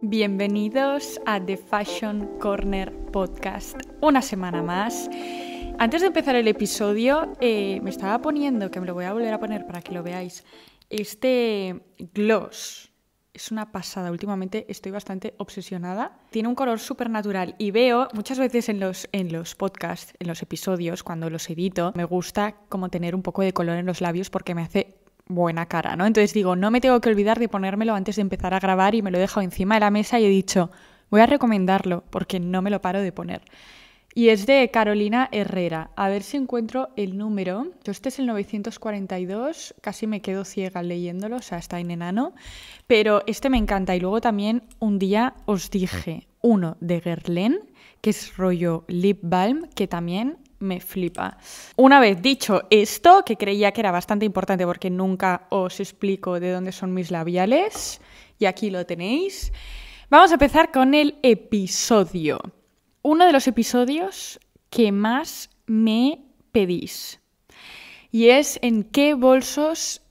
Bienvenidos a The Fashion Corner Podcast, una semana más. Antes de empezar el episodio, eh, me estaba poniendo, que me lo voy a volver a poner para que lo veáis, este gloss. Es una pasada, últimamente estoy bastante obsesionada. Tiene un color súper natural y veo muchas veces en los, en los podcasts, en los episodios, cuando los edito, me gusta como tener un poco de color en los labios porque me hace buena cara, ¿no? Entonces digo, no me tengo que olvidar de ponérmelo antes de empezar a grabar y me lo he dejado encima de la mesa y he dicho, voy a recomendarlo porque no me lo paro de poner. Y es de Carolina Herrera. A ver si encuentro el número. Yo este es el 942, casi me quedo ciega leyéndolo, o sea, está en enano. Pero este me encanta. Y luego también un día os dije mm. uno de Guerlain, que es rollo lip balm, que también me flipa. Una vez dicho esto, que creía que era bastante importante porque nunca os explico de dónde son mis labiales, y aquí lo tenéis, vamos a empezar con el episodio. Uno de los episodios que más me pedís. Y es en qué bolsos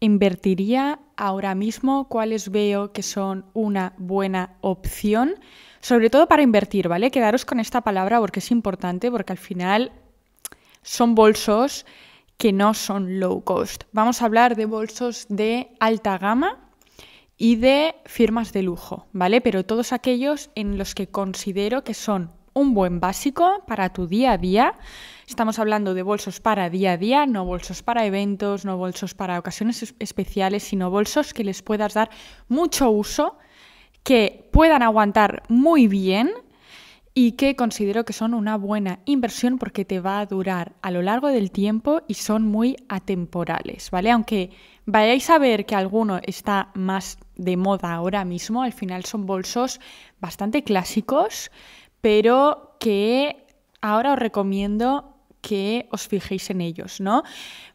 invertiría ahora mismo, cuáles veo que son una buena opción sobre todo para invertir, ¿vale? Quedaros con esta palabra porque es importante, porque al final son bolsos que no son low cost. Vamos a hablar de bolsos de alta gama y de firmas de lujo, ¿vale? Pero todos aquellos en los que considero que son un buen básico para tu día a día. Estamos hablando de bolsos para día a día, no bolsos para eventos, no bolsos para ocasiones especiales, sino bolsos que les puedas dar mucho uso que puedan aguantar muy bien y que considero que son una buena inversión porque te va a durar a lo largo del tiempo y son muy atemporales, ¿vale? Aunque vayáis a ver que alguno está más de moda ahora mismo, al final son bolsos bastante clásicos, pero que ahora os recomiendo que os fijéis en ellos, ¿no?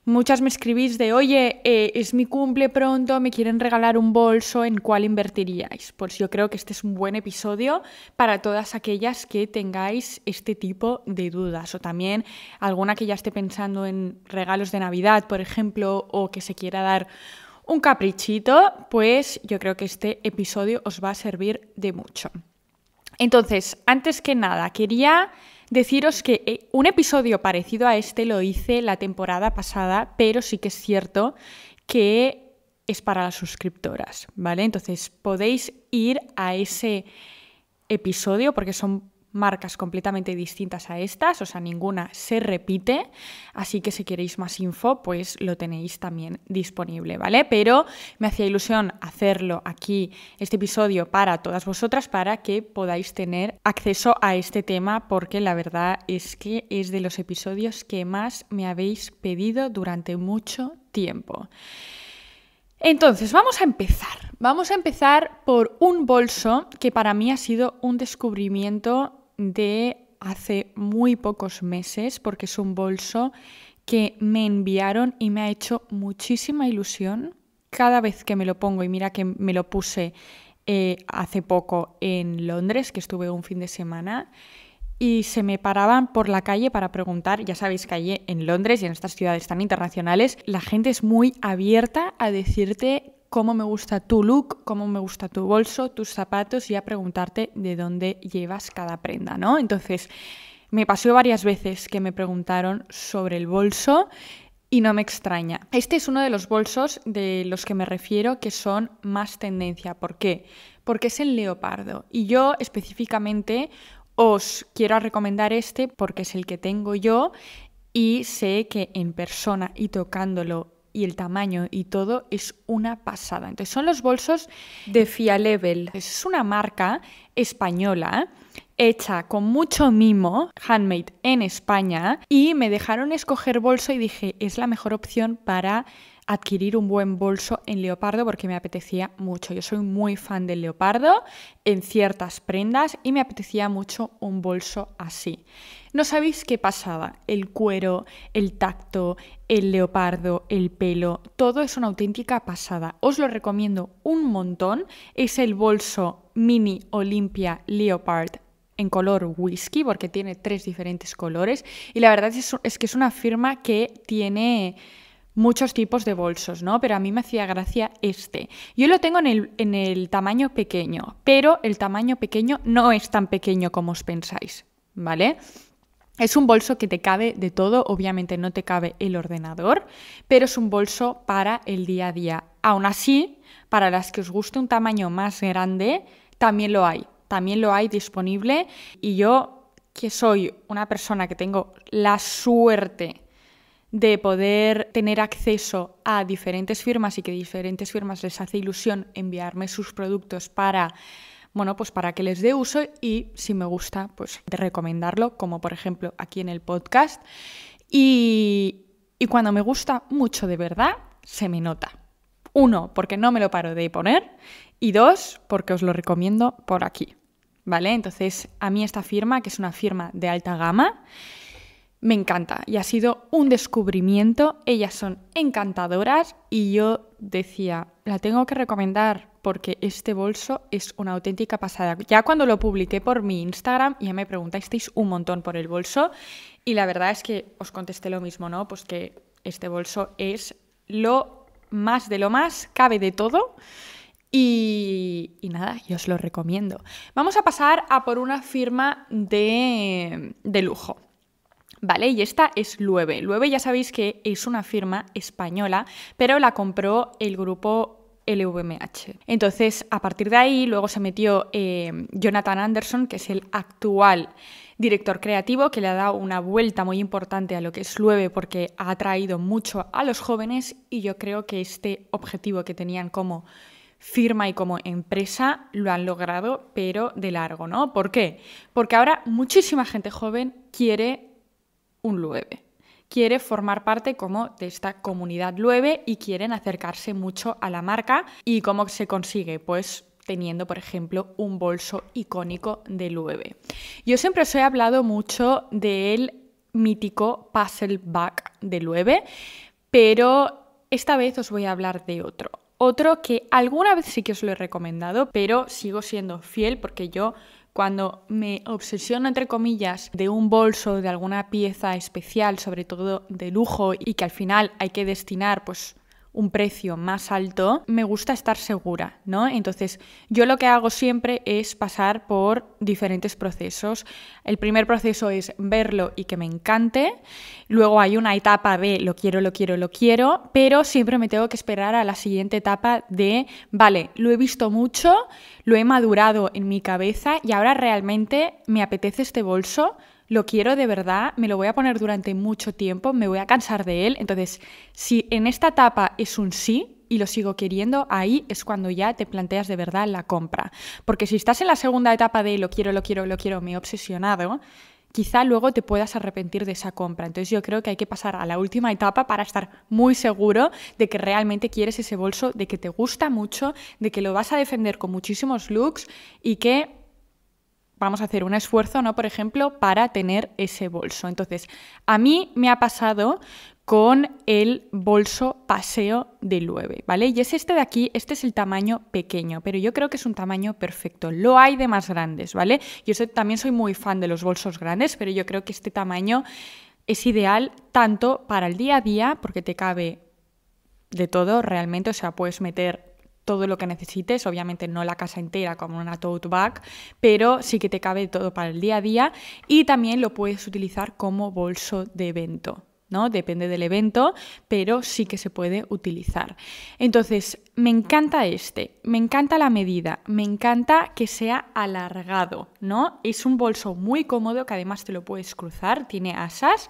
Muchas me escribís de, oye, eh, es mi cumple pronto, me quieren regalar un bolso, ¿en cuál invertiríais? Pues yo creo que este es un buen episodio para todas aquellas que tengáis este tipo de dudas o también alguna que ya esté pensando en regalos de Navidad, por ejemplo, o que se quiera dar un caprichito, pues yo creo que este episodio os va a servir de mucho. Entonces, antes que nada, quería Deciros que eh, un episodio parecido a este lo hice la temporada pasada, pero sí que es cierto que es para las suscriptoras, ¿vale? Entonces podéis ir a ese episodio porque son marcas completamente distintas a estas, o sea, ninguna se repite, así que si queréis más info, pues lo tenéis también disponible, ¿vale? Pero me hacía ilusión hacerlo aquí, este episodio, para todas vosotras, para que podáis tener acceso a este tema, porque la verdad es que es de los episodios que más me habéis pedido durante mucho tiempo. Entonces, vamos a empezar. Vamos a empezar por un bolso que para mí ha sido un descubrimiento de hace muy pocos meses, porque es un bolso que me enviaron y me ha hecho muchísima ilusión. Cada vez que me lo pongo, y mira que me lo puse eh, hace poco en Londres, que estuve un fin de semana, y se me paraban por la calle para preguntar, ya sabéis que allí en Londres y en estas ciudades tan internacionales, la gente es muy abierta a decirte cómo me gusta tu look, cómo me gusta tu bolso, tus zapatos y a preguntarte de dónde llevas cada prenda, ¿no? Entonces, me pasó varias veces que me preguntaron sobre el bolso y no me extraña. Este es uno de los bolsos de los que me refiero que son más tendencia. ¿Por qué? Porque es el leopardo. Y yo específicamente os quiero recomendar este porque es el que tengo yo y sé que en persona y tocándolo y el tamaño y todo es una pasada. Entonces son los bolsos de Level. Es una marca española hecha con mucho mimo, handmade en España y me dejaron escoger bolso y dije, es la mejor opción para adquirir un buen bolso en leopardo porque me apetecía mucho. Yo soy muy fan del leopardo en ciertas prendas y me apetecía mucho un bolso así. No sabéis qué pasaba. El cuero, el tacto, el leopardo, el pelo, todo es una auténtica pasada. Os lo recomiendo un montón. Es el bolso Mini Olympia Leopard en color whisky porque tiene tres diferentes colores y la verdad es, es que es una firma que tiene muchos tipos de bolsos, ¿no? Pero a mí me hacía gracia este. Yo lo tengo en el, tamaño pequeño, pero el tamaño pequeño no es tan pequeño como os pensáis, ¿vale? Es un bolso que te cabe de todo, obviamente no te cabe el ordenador, pero es un bolso para el día a día. Aún así, para las que os guste un tamaño más grande, también lo hay, también lo hay disponible y yo que soy una persona que tengo la suerte de poder tener acceso a diferentes firmas y que diferentes firmas les hace ilusión enviarme sus productos para bueno, pues para que les dé uso y si me gusta, pues de recomendarlo, como por ejemplo aquí en el podcast. Y, y cuando me gusta mucho de verdad, se me nota. Uno, porque no me lo paro de poner y dos, porque os lo recomiendo por aquí. ¿Vale? Entonces, a mí esta firma, que es una firma de alta gama, me encanta y ha sido un descubrimiento. Ellas son encantadoras y yo decía, la tengo que recomendar porque este bolso es una auténtica pasada. Ya cuando lo publiqué por mi Instagram ya me preguntasteis un montón por el bolso y la verdad es que os contesté lo mismo, ¿no? Pues que este bolso es lo más de lo más, cabe de todo. Y, nada, yo os lo recomiendo. Vamos a pasar a por una firma de, de lujo. ¿Vale? Y esta es Lueve. Lueve ya sabéis que es una firma española, pero la compró el grupo LVMH. Entonces, a partir de ahí, luego se metió eh, Jonathan Anderson, que es el actual director creativo, que le ha dado una vuelta muy importante a lo que es Lueve porque ha atraído mucho a los jóvenes y yo creo que este objetivo que tenían como firma y como empresa lo han logrado, pero de largo, ¿no? ¿Por qué? Porque ahora muchísima gente joven quiere un Lueve. Quiere formar parte como de esta comunidad Lueve y quieren acercarse mucho a la marca. ¿Y cómo se consigue? Pues teniendo, por ejemplo, un bolso icónico de Lueve. Yo siempre os he hablado mucho del mítico puzzle bag de Lueve, pero esta vez os voy a hablar de otro. Otro que alguna vez sí que os lo he recomendado, pero sigo siendo fiel porque yo cuando me obsesiono, entre comillas, de un bolso, de alguna pieza especial, sobre todo de lujo, y que al final hay que destinar pues un precio más alto, me gusta estar segura, ¿no? Entonces, yo lo que hago siempre es pasar por diferentes procesos. El primer proceso es verlo y que me encante. Luego hay una etapa de lo quiero, lo quiero, lo quiero, pero siempre me tengo que esperar a la siguiente etapa de, vale, lo he visto mucho, lo he madurado en mi cabeza y ahora realmente me apetece este bolso lo quiero de verdad, me lo voy a poner durante mucho tiempo, me voy a cansar de él. Entonces, si en esta etapa es un sí y lo sigo queriendo, ahí es cuando ya te planteas de verdad la compra. Porque si estás en la segunda etapa de lo quiero, lo quiero, lo quiero, me he obsesionado, quizá luego te puedas arrepentir de esa compra. Entonces yo creo que hay que pasar a la última etapa para estar muy seguro de que realmente quieres ese bolso, de que te gusta mucho, de que lo vas a defender con muchísimos looks y que vamos a hacer un esfuerzo, ¿no? Por ejemplo, para tener ese bolso. Entonces, a mí me ha pasado con el bolso paseo de 9, ¿vale? Y es este de aquí, este es el tamaño pequeño, pero yo creo que es un tamaño perfecto. Lo hay de más grandes, ¿vale? Yo también soy muy fan de los bolsos grandes, pero yo creo que este tamaño es ideal tanto para el día a día, porque te cabe de todo realmente, o sea, puedes meter todo lo que necesites, obviamente no la casa entera como una tote bag, pero sí que te cabe todo para el día a día y también lo puedes utilizar como bolso de evento. ¿no? Depende del evento, pero sí que se puede utilizar. Entonces, me encanta este, me encanta la medida, me encanta que sea alargado, ¿no? Es un bolso muy cómodo que además te lo puedes cruzar, tiene asas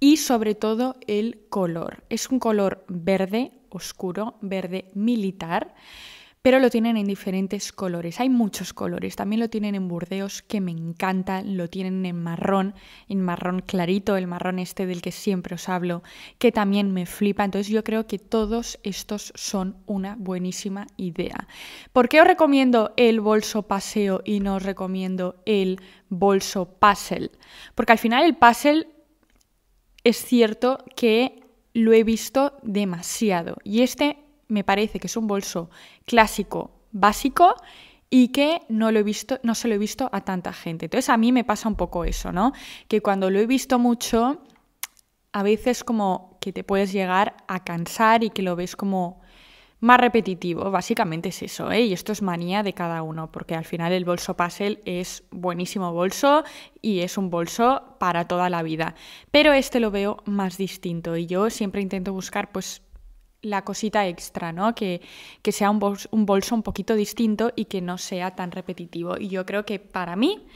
y sobre todo el color. Es un color verde oscuro, verde militar, pero lo tienen en diferentes colores. Hay muchos colores. También lo tienen en burdeos, que me encanta. Lo tienen en marrón, en marrón clarito, el marrón este del que siempre os hablo, que también me flipa. Entonces yo creo que todos estos son una buenísima idea. ¿Por qué os recomiendo el bolso paseo y no os recomiendo el bolso puzzle? Porque al final el puzzle es cierto que lo he visto demasiado. Y este me parece que es un bolso clásico, básico y que no lo he visto, no se lo he visto a tanta gente. Entonces a mí me pasa un poco eso, ¿no? Que cuando lo he visto mucho, a veces como que te puedes llegar a cansar y que lo ves como más repetitivo. Básicamente es eso, ¿eh? y esto es manía de cada uno, porque al final el bolso PasseL es buenísimo bolso y es un bolso para toda la vida. Pero este lo veo más distinto y yo siempre intento buscar, pues la cosita extra, ¿no? Que, sea un bolso, un bolso un poquito distinto y que no sea tan repetitivo. Y yo creo que para mí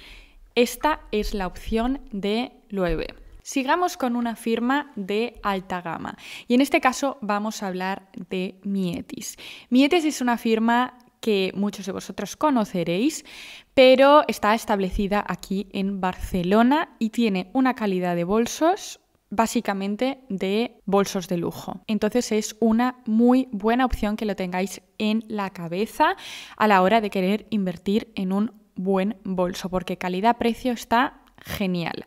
esta es la opción de 9. Sigamos con una firma de alta gama y en este caso vamos a hablar de Mietis. Mietis es una firma que muchos de vosotros conoceréis, pero está establecida aquí en Barcelona y tiene una calidad de bolsos básicamente de bolsos de lujo. Entonces es una muy buena opción que lo tengáis en la cabeza a la hora de querer invertir en un buen bolso, porque calidad-precio está genial.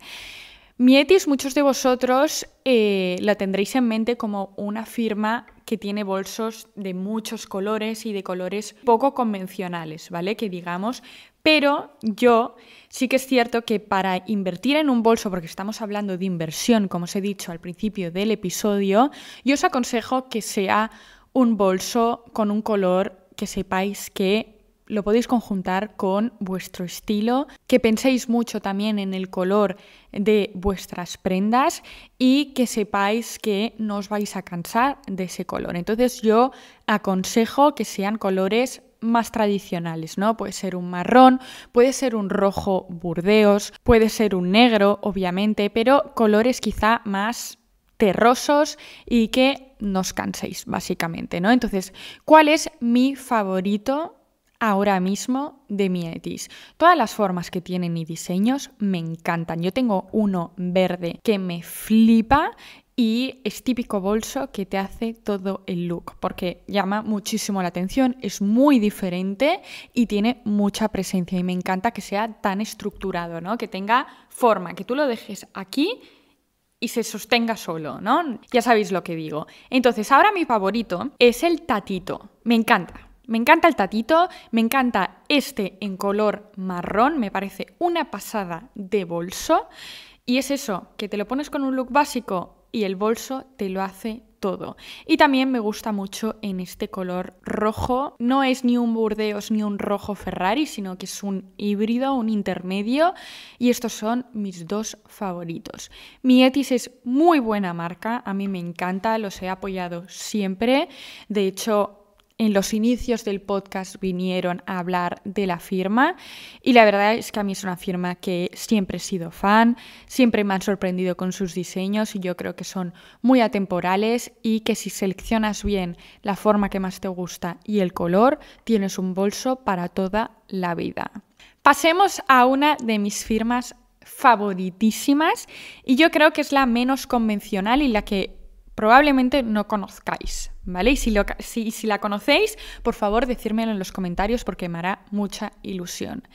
Mietis, muchos de vosotros eh, la tendréis en mente como una firma que tiene bolsos de muchos colores y de colores poco convencionales, ¿vale? Que digamos, pero yo sí que es cierto que para invertir en un bolso, porque estamos hablando de inversión, como os he dicho al principio del episodio, yo os aconsejo que sea un bolso con un color que sepáis que lo podéis conjuntar con vuestro estilo, que penséis mucho también en el color de vuestras prendas y que sepáis que no os vais a cansar de ese color. Entonces yo aconsejo que sean colores más tradicionales, ¿no? Puede ser un marrón, puede ser un rojo burdeos, puede ser un negro, obviamente, pero colores quizá más terrosos y que no os canséis, básicamente, ¿no? Entonces, ¿cuál es mi favorito ahora mismo de mi Etis. Todas las formas que tienen y diseños me encantan. Yo tengo uno verde que me flipa y es típico bolso que te hace todo el look porque llama muchísimo la atención, es muy diferente y tiene mucha presencia y me encanta que sea tan estructurado, ¿no? Que tenga forma, que tú lo dejes aquí y se sostenga solo, ¿no? Ya sabéis lo que digo. Entonces, ahora mi favorito es el tatito. Me encanta. Me encanta el tatito, me encanta este en color marrón, me parece una pasada de bolso. Y es eso, que te lo pones con un look básico y el bolso te lo hace todo. Y también me gusta mucho en este color rojo. No es ni un Burdeos ni un rojo Ferrari, sino que es un híbrido, un intermedio. Y estos son mis dos favoritos. Mi Etis es muy buena marca, a mí me encanta, los he apoyado siempre. De hecho, en los inicios del podcast vinieron a hablar de la firma y la verdad es que a mí es una firma que siempre he sido fan, siempre me han sorprendido con sus diseños y yo creo que son muy atemporales y que si seleccionas bien la forma que más te gusta y el color, tienes un bolso para toda la vida. Pasemos a una de mis firmas favoritísimas y yo creo que es la menos convencional y la que probablemente no conozcáis, ¿vale? Y si, la conocéis, por favor, decírmelo en los comentarios porque me hará mucha ilusión.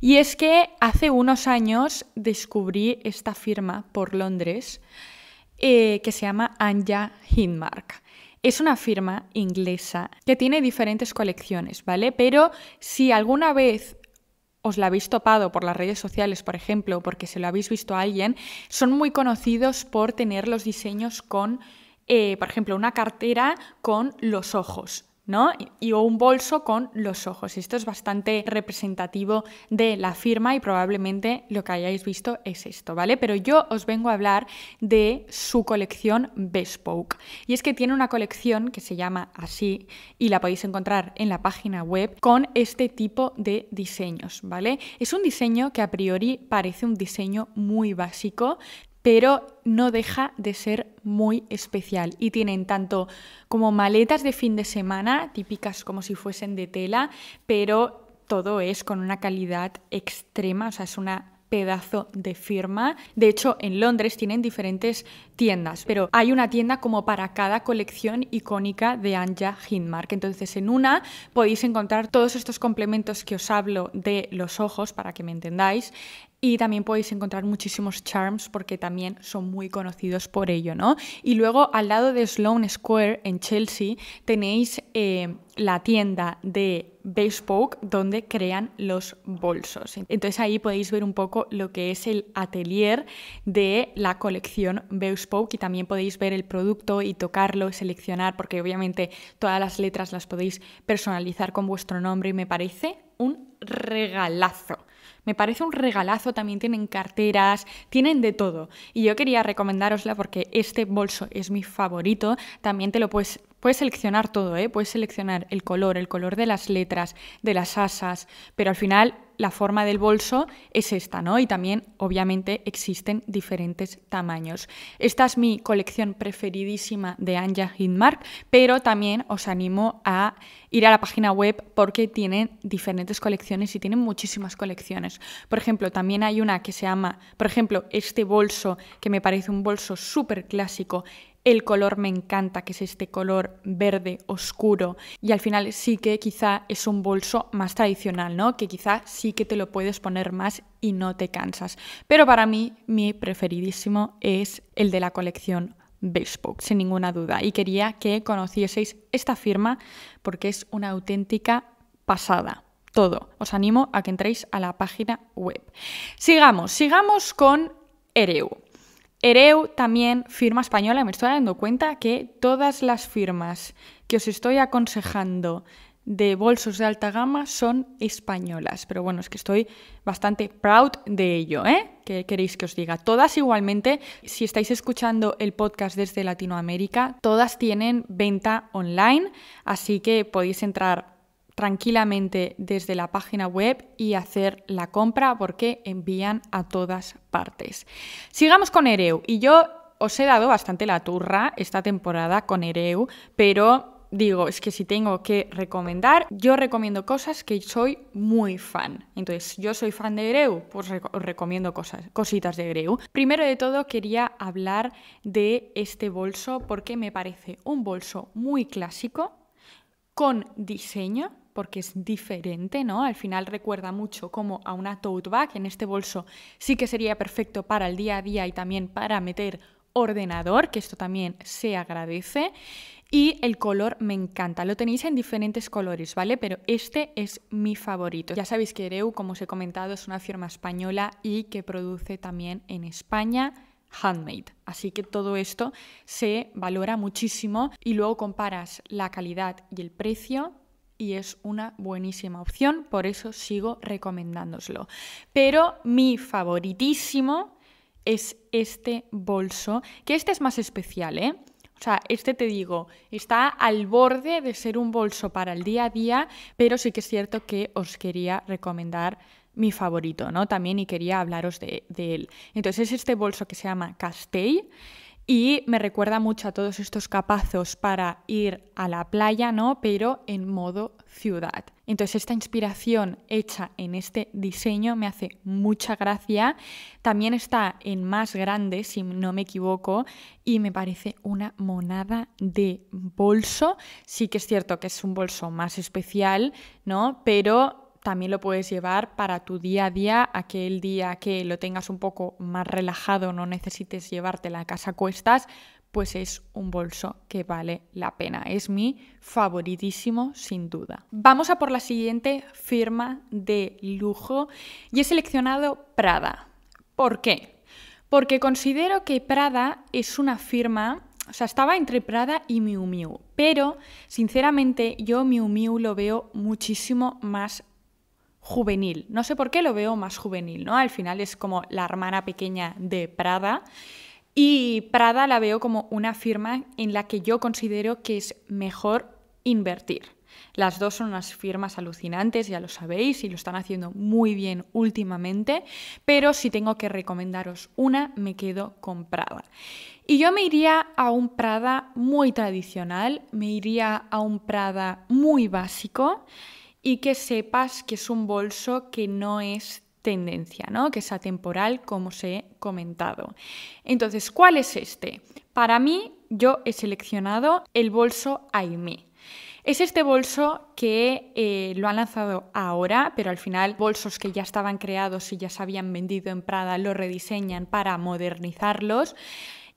Y es que hace unos años descubrí esta firma por Londres eh, que se llama Anja Hindmark. Es una firma inglesa que tiene diferentes colecciones, ¿vale? Pero si alguna vez os la habéis topado por las redes sociales, por ejemplo, porque se lo habéis visto a alguien, son muy conocidos por tener los diseños con eh, por ejemplo, una cartera con los ojos. ¿no? Y, un bolso con los ojos. Esto es bastante representativo de la firma y probablemente lo que hayáis visto es esto, ¿vale? Pero yo os vengo a hablar de su colección Bespoke. Y es que tiene una colección que se llama así y la podéis encontrar en la página web con este tipo de diseños, ¿vale? Es un diseño que a priori parece un diseño muy básico, pero no deja de ser muy especial y tienen tanto como maletas de fin de semana, típicas como si fuesen de tela, pero todo es con una calidad extrema, o sea, es un pedazo de firma. De hecho, en Londres tienen diferentes tiendas, pero hay una tienda como para cada colección icónica de Anja Hindmark. Entonces, en una podéis encontrar todos estos complementos que os hablo de los ojos, para que me entendáis, y también podéis encontrar muchísimos charms porque también son muy conocidos por ello, ¿no? Y luego al lado de Sloan Square en Chelsea tenéis eh, la tienda de Bespoke donde crean los bolsos. Entonces ahí podéis ver un poco lo que es el atelier de la colección Bespoke y también podéis ver el producto y tocarlo, seleccionar, porque obviamente todas las letras las podéis personalizar con vuestro nombre y me parece un regalazo. Me parece un regalazo, también tienen carteras, tienen de todo. Y yo quería recomendarosla porque este bolso es mi favorito. También te lo puedes Puedes seleccionar todo, ¿eh? Puedes seleccionar el color, el color de las letras, de las asas, pero al final la forma del bolso es esta, ¿no? Y también, obviamente, existen diferentes tamaños. Esta es mi colección preferidísima de Anja Hitmark, pero también os animo a ir a la página web porque tienen diferentes colecciones y tienen muchísimas colecciones. Por ejemplo, también hay una que se llama, por ejemplo, este bolso, que me parece un bolso súper clásico, el color me encanta, que es este color verde oscuro. Y al final sí que quizá es un bolso más tradicional, ¿no? Que quizá sí que te lo puedes poner más y no te cansas. Pero para mí, mi preferidísimo es el de la colección facebook sin ninguna duda. Y quería que conocieseis esta firma porque es una auténtica pasada todo. Os animo a que entréis a la página web. Sigamos, sigamos con Ereu. Ereu también, firma española, me estoy dando cuenta que todas las firmas que os estoy aconsejando de bolsos de alta gama son españolas. Pero bueno, es que estoy bastante proud de ello, ¿eh? ¿Qué queréis que os diga? Todas igualmente, si estáis escuchando el podcast desde Latinoamérica, todas tienen venta online, así que podéis entrar tranquilamente desde la página web y hacer la compra porque envían a todas partes. Sigamos con Ereu y yo os he dado bastante la turra esta temporada con Ereu, pero digo, es que si tengo que recomendar, yo recomiendo cosas que soy muy fan. Entonces, yo soy fan de EREU, pues os recomiendo cosas, cositas de EREU Primero de todo, quería hablar de este bolso porque me parece un bolso muy clásico, con diseño, porque es diferente, ¿no? Al final recuerda mucho como a una tote bag. En este bolso sí que sería perfecto para el día a día y también para meter ordenador, que esto también se agradece. Y el color me encanta, lo tenéis en diferentes colores, ¿vale? Pero este es mi favorito. Ya sabéis que Ereu, como os he comentado, es una firma española y que produce también en España handmade. Así que todo esto se valora muchísimo y luego comparas la calidad y el precio y es una buenísima opción, por eso sigo recomendándoslo. Pero mi favoritísimo es este bolso, que este es más especial, ¿eh? O sea, este te digo, está al borde de ser un bolso para el día a día, pero sí que es cierto que os quería recomendar mi favorito, ¿no? También y quería hablaros de, él. Entonces es este bolso que se llama Castell y me recuerda mucho a todos estos capazos para ir a la playa, ¿no? Pero en modo ciudad. Entonces esta inspiración hecha en este diseño me hace mucha gracia. También está en más grande, si no me equivoco, y me parece una monada de bolso. Sí que es cierto que es un bolso más especial, ¿no? Pero también lo puedes llevar para tu día a día, aquel día que lo tengas un poco más relajado, no necesites llevarte la casa a cuestas, pues es un bolso que vale la pena. Es mi favoritísimo sin duda. Vamos a por la siguiente firma de lujo y he seleccionado Prada. ¿Por qué? Porque considero que Prada es una firma o sea, estaba entre Prada y Miu Miu, pero sinceramente yo Miu Miu lo veo muchísimo más juvenil. No sé por qué lo veo más juvenil, ¿no? Al final es como la hermana pequeña de Prada. Y Prada la veo como una firma en la que yo considero que es mejor invertir. Las dos son unas firmas alucinantes, ya lo sabéis, y lo están haciendo muy bien últimamente, pero si tengo que recomendaros una, me quedo con Prada. Y yo me iría a un Prada muy tradicional, me iría a un Prada muy básico y que sepas que es un bolso que no es tendencia, ¿no? Que es atemporal, como os he comentado. Entonces, ¿cuál es este? Para mí, yo he seleccionado el bolso Aimee. Es este bolso que eh, lo han lanzado ahora, pero al final bolsos que ya estaban creados y ya se habían vendido en Prada lo rediseñan para modernizarlos.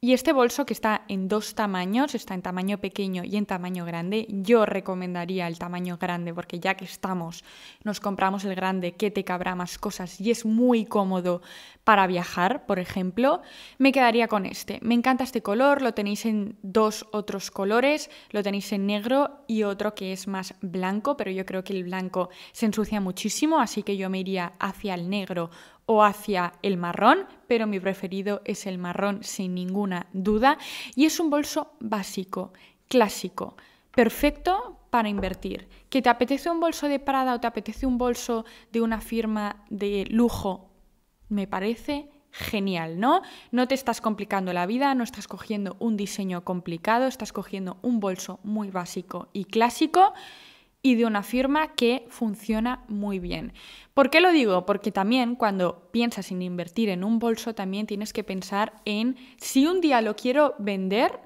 Y este bolso que está en dos tamaños, está en tamaño pequeño y en tamaño grande, yo recomendaría el tamaño grande porque ya que estamos, nos compramos el grande que te cabrá más cosas y es muy cómodo para viajar, por ejemplo, me quedaría con este. Me encanta este color, lo tenéis en dos otros colores, lo tenéis en negro y otro que es más blanco, pero yo creo que el blanco se ensucia muchísimo, así que yo me iría hacia el negro o hacia el marrón, pero mi preferido es el marrón sin ninguna duda. Y es un bolso básico, clásico, perfecto para invertir. ¿Que te apetece un bolso de Prada o te apetece un bolso de una firma de lujo? Me parece genial, ¿no? No te estás complicando la vida, no estás cogiendo un diseño complicado, estás cogiendo un bolso muy básico y clásico y de una firma que funciona muy bien. ¿Por qué lo digo? Porque también cuando piensas en invertir en un bolso, también tienes que pensar en si un día lo quiero vender,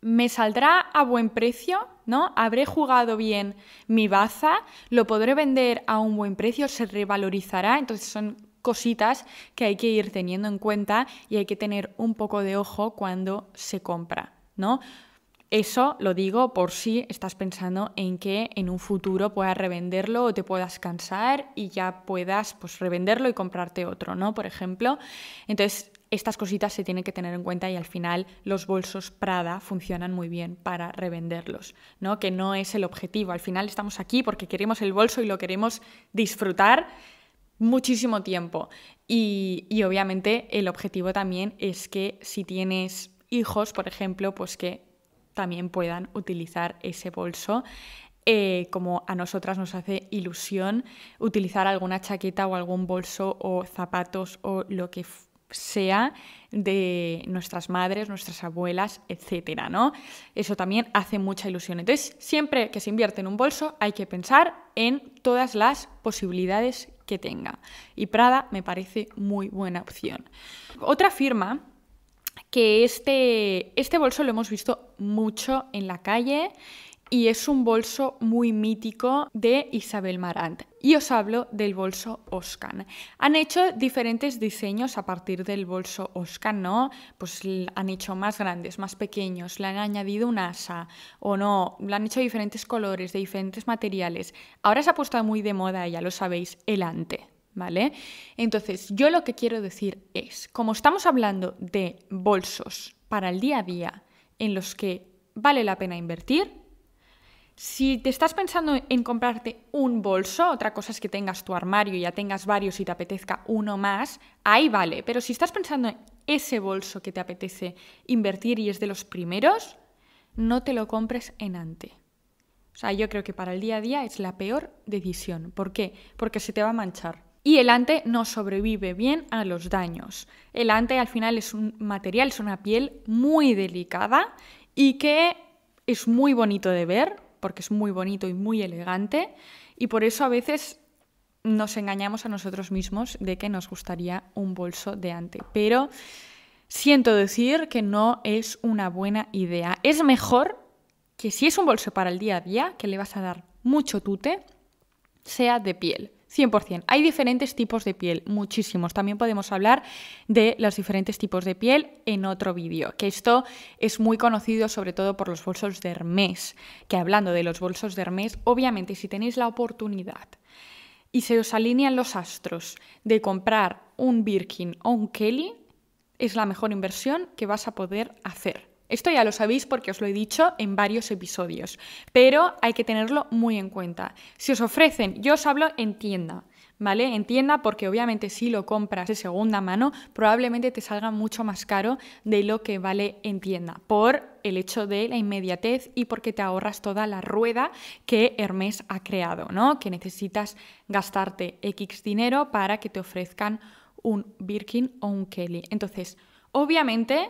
me saldrá a buen precio, ¿no? Habré jugado bien mi baza, lo podré vender a un buen precio, se revalorizará, entonces son cositas que hay que ir teniendo en cuenta y hay que tener un poco de ojo cuando se compra, ¿no? Eso lo digo por si estás pensando en que en un futuro puedas revenderlo o te puedas cansar y ya puedas pues, revenderlo y comprarte otro, ¿no? Por ejemplo. Entonces, estas cositas se tienen que tener en cuenta y al final los bolsos Prada funcionan muy bien para revenderlos, ¿no? Que no es el objetivo. Al final estamos aquí porque queremos el bolso y lo queremos disfrutar muchísimo tiempo. Y, y obviamente el objetivo también es que si tienes hijos, por ejemplo, pues que también puedan utilizar ese bolso. Eh, como a nosotras nos hace ilusión utilizar alguna chaqueta o algún bolso o zapatos o lo que sea de nuestras madres, nuestras abuelas, etcétera, ¿no? Eso también hace mucha ilusión. Entonces, siempre que se invierte en un bolso, hay que pensar en todas las posibilidades que tenga. Y Prada me parece muy buena opción. Otra firma que este, este, bolso lo hemos visto mucho en la calle y es un bolso muy mítico de Isabel Marant. Y os hablo del bolso Oscan. Han hecho diferentes diseños a partir del bolso Oscan, ¿no? Pues han hecho más grandes, más pequeños, le han añadido un asa o no, le han hecho diferentes colores, de diferentes materiales. Ahora se ha puesto muy de moda, ya lo sabéis, el ante. ¿vale? Entonces, yo lo que quiero decir es, como estamos hablando de bolsos para el día a día en los que vale la pena invertir, si te estás pensando en comprarte un bolso, otra cosa es que tengas tu armario y ya tengas varios y te apetezca uno más, ahí vale, pero si estás pensando en ese bolso que te apetece invertir y es de los primeros, no te lo compres en ante. O sea, yo creo que para el día a día es la peor decisión. ¿Por qué? Porque se te va a manchar y el ante no sobrevive bien a los daños. El ante al final es un material, es una piel muy delicada y que es muy bonito de ver, porque es muy bonito y muy elegante, y por eso a veces nos engañamos a nosotros mismos de que nos gustaría un bolso de ante. Pero siento decir que no es una buena idea. Es mejor que si es un bolso para el día a día, que le vas a dar mucho tute, sea de piel. 100%. Hay diferentes tipos de piel, muchísimos. También podemos hablar de los diferentes tipos de piel en otro vídeo, que esto es muy conocido sobre todo por los bolsos de Hermes, que hablando de los bolsos de Hermes, obviamente si tenéis la oportunidad y se os alinean los astros de comprar un Birkin o un Kelly, es la mejor inversión que vas a poder hacer. Esto ya lo sabéis porque os lo he dicho en varios episodios, pero hay que tenerlo muy en cuenta. Si os ofrecen, yo os hablo en tienda, ¿vale? En tienda porque obviamente si lo compras de segunda mano, probablemente te salga mucho más caro de lo que vale en tienda, por el hecho de la inmediatez y porque te ahorras toda la rueda que Hermes ha creado, ¿no? Que necesitas gastarte X dinero para que te ofrezcan un Birkin o un Kelly. Entonces, obviamente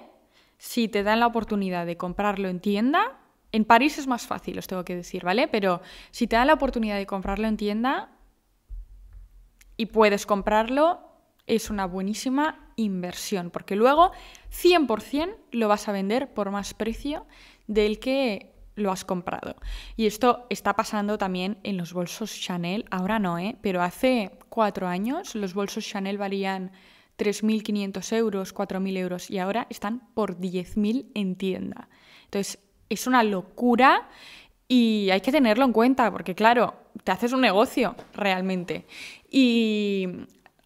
si te dan la oportunidad de comprarlo en tienda, en París es más fácil, os tengo que decir, ¿vale? Pero si te dan la oportunidad de comprarlo en tienda y puedes comprarlo, es una buenísima inversión, porque luego 100% lo vas a vender por más precio del que lo has comprado. Y esto está pasando también en los bolsos Chanel, ahora no, ¿eh? pero hace cuatro años los bolsos Chanel valían 3.500 euros, 4.000 euros y ahora están por 10.000 en tienda. Entonces, es una locura y hay que tenerlo en cuenta porque, claro, te haces un negocio realmente. Y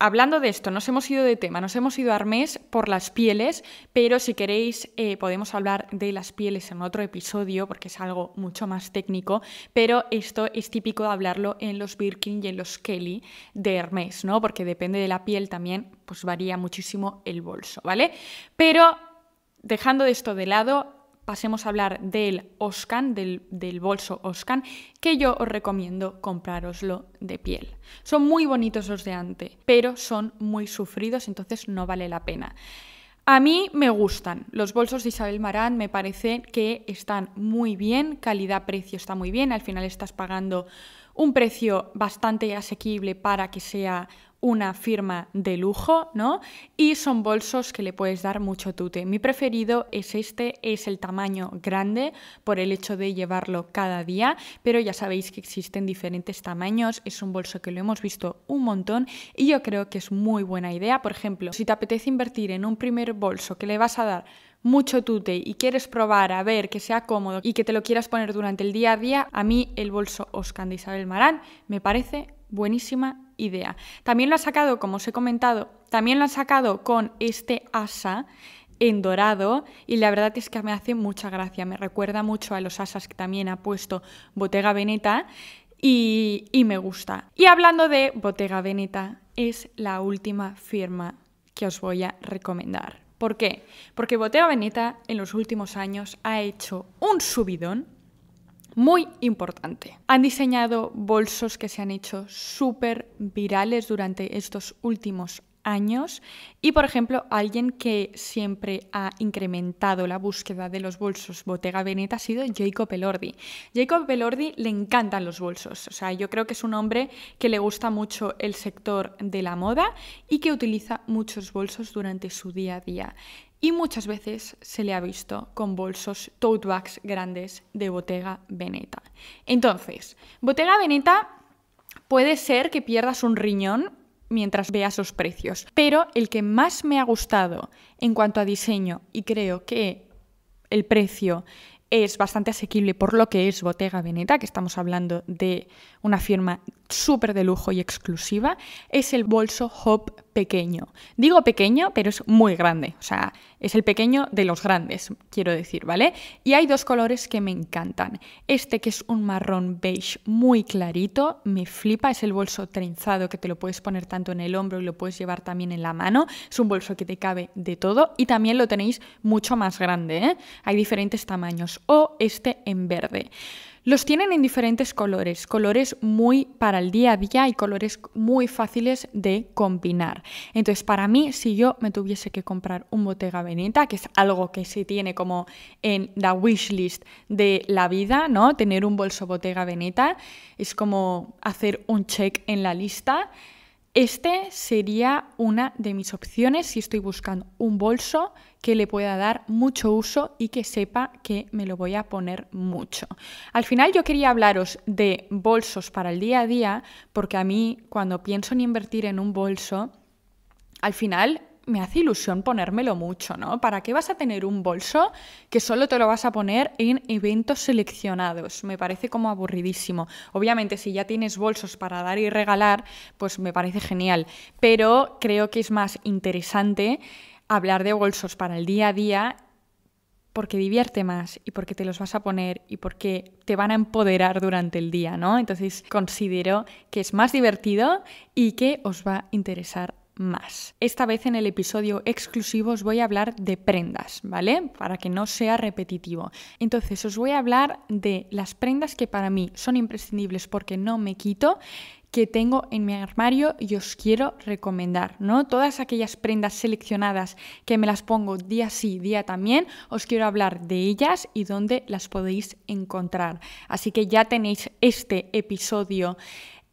hablando de esto, nos hemos ido de tema, nos hemos ido a Armés por las pieles, pero si queréis eh, podemos hablar de las pieles en otro episodio porque es algo mucho más técnico, pero esto es típico de hablarlo en los Birkin y en los Kelly de Hermes, ¿no? Porque depende de la piel también, pues varía muchísimo el bolso, ¿vale? Pero dejando esto de lado, pasemos a hablar del Oscan, del, bolso Oscan, que yo os recomiendo compraroslo de piel. Son muy bonitos los de ante, pero son muy sufridos, entonces no vale la pena. A mí me gustan los bolsos de Isabel Marán, me parece que están muy bien, calidad-precio está muy bien, al final estás pagando un precio bastante asequible para que sea una firma de lujo, ¿no? Y son bolsos que le puedes dar mucho tute. Mi preferido es este, es el tamaño grande por el hecho de llevarlo cada día, pero ya sabéis que existen diferentes tamaños, es un bolso que lo hemos visto un montón y yo creo que es muy buena idea. Por ejemplo, si te apetece invertir en un primer bolso que le vas a dar mucho tute y quieres probar a ver que sea cómodo y que te lo quieras poner durante el día a día, a mí el bolso Oscan de Isabel Marán me parece buenísima idea. También lo ha sacado, como os he comentado, también lo ha sacado con este asa en dorado y la verdad es que me hace mucha gracia, me recuerda mucho a los asas que también ha puesto Bottega Veneta y, y me gusta. Y hablando de Bottega Veneta, es la última firma que os voy a recomendar. ¿Por qué? Porque Bottega Veneta en los últimos años ha hecho un subidón muy importante. Han diseñado bolsos que se han hecho súper virales durante estos últimos años y por ejemplo alguien que siempre ha incrementado la búsqueda de los bolsos Bottega Veneta ha sido Jacob Elordi. Jacob Elordi le encantan los bolsos, o sea, yo creo que es un hombre que le gusta mucho el sector de la moda y que utiliza muchos bolsos durante su día a día y muchas veces se le ha visto con bolsos tote bags grandes de Bottega Veneta. Entonces, Bottega Veneta puede ser que pierdas un riñón mientras veas los precios, pero el que más me ha gustado en cuanto a diseño y creo que el precio es bastante asequible por lo que es Bottega Veneta, que estamos hablando de una firma súper de lujo y exclusiva es el bolso Hop pequeño. Digo pequeño, pero es muy grande, o sea, es el pequeño de los grandes, quiero decir, ¿vale? Y hay dos colores que me encantan. Este que es un marrón beige muy clarito, me flipa, es el bolso trenzado que te lo puedes poner tanto en el hombro y lo puedes llevar también en la mano, es un bolso que te cabe de todo y también lo tenéis mucho más grande, ¿eh? Hay diferentes tamaños o este en verde. Los tienen en diferentes colores, colores muy para el día a día y colores muy fáciles de combinar. Entonces, para mí, si yo me tuviese que comprar un botega Veneta, que es algo que se tiene como en la wishlist de la vida, ¿no? Tener un bolso Bottega Veneta es como hacer un check en la lista. Este sería una de mis opciones si estoy buscando un bolso que le pueda dar mucho uso y que sepa que me lo voy a poner mucho. Al final yo quería hablaros de bolsos para el día a día porque a mí cuando pienso en invertir en un bolso, al final me hace ilusión ponérmelo mucho, ¿no? ¿Para qué vas a tener un bolso que solo te lo vas a poner en eventos seleccionados? Me parece como aburridísimo. Obviamente, si ya tienes bolsos para dar y regalar, pues me parece genial, pero creo que es más interesante hablar de bolsos para el día a día porque divierte más y porque te los vas a poner y porque te van a empoderar durante el día, ¿no? Entonces considero que es más divertido y que os va a interesar más. Esta vez en el episodio exclusivo os voy a hablar de prendas, ¿vale? Para que no sea repetitivo. Entonces os voy a hablar de las prendas que para mí son imprescindibles porque no me quito que tengo en mi armario y os quiero recomendar, ¿no? Todas aquellas prendas seleccionadas que me las pongo día sí, día también, os quiero hablar de ellas y dónde las podéis encontrar. Así que ya tenéis este episodio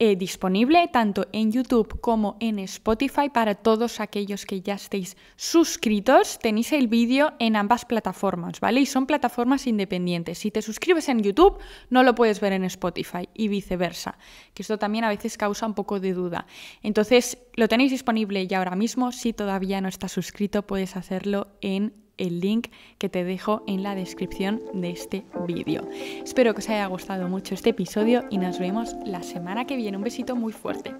eh, disponible tanto en YouTube como en Spotify para todos aquellos que ya estéis suscritos. Tenéis el vídeo en ambas plataformas, ¿vale? Y son plataformas independientes. Si te suscribes en YouTube, no lo puedes ver en Spotify y viceversa, que esto también a veces causa un poco de duda. Entonces, lo tenéis disponible ya ahora mismo. Si todavía no estás suscrito, puedes hacerlo en el link que te dejo en la descripción de este vídeo. Espero que os haya gustado mucho este episodio y nos vemos la semana que viene. Un besito muy fuerte.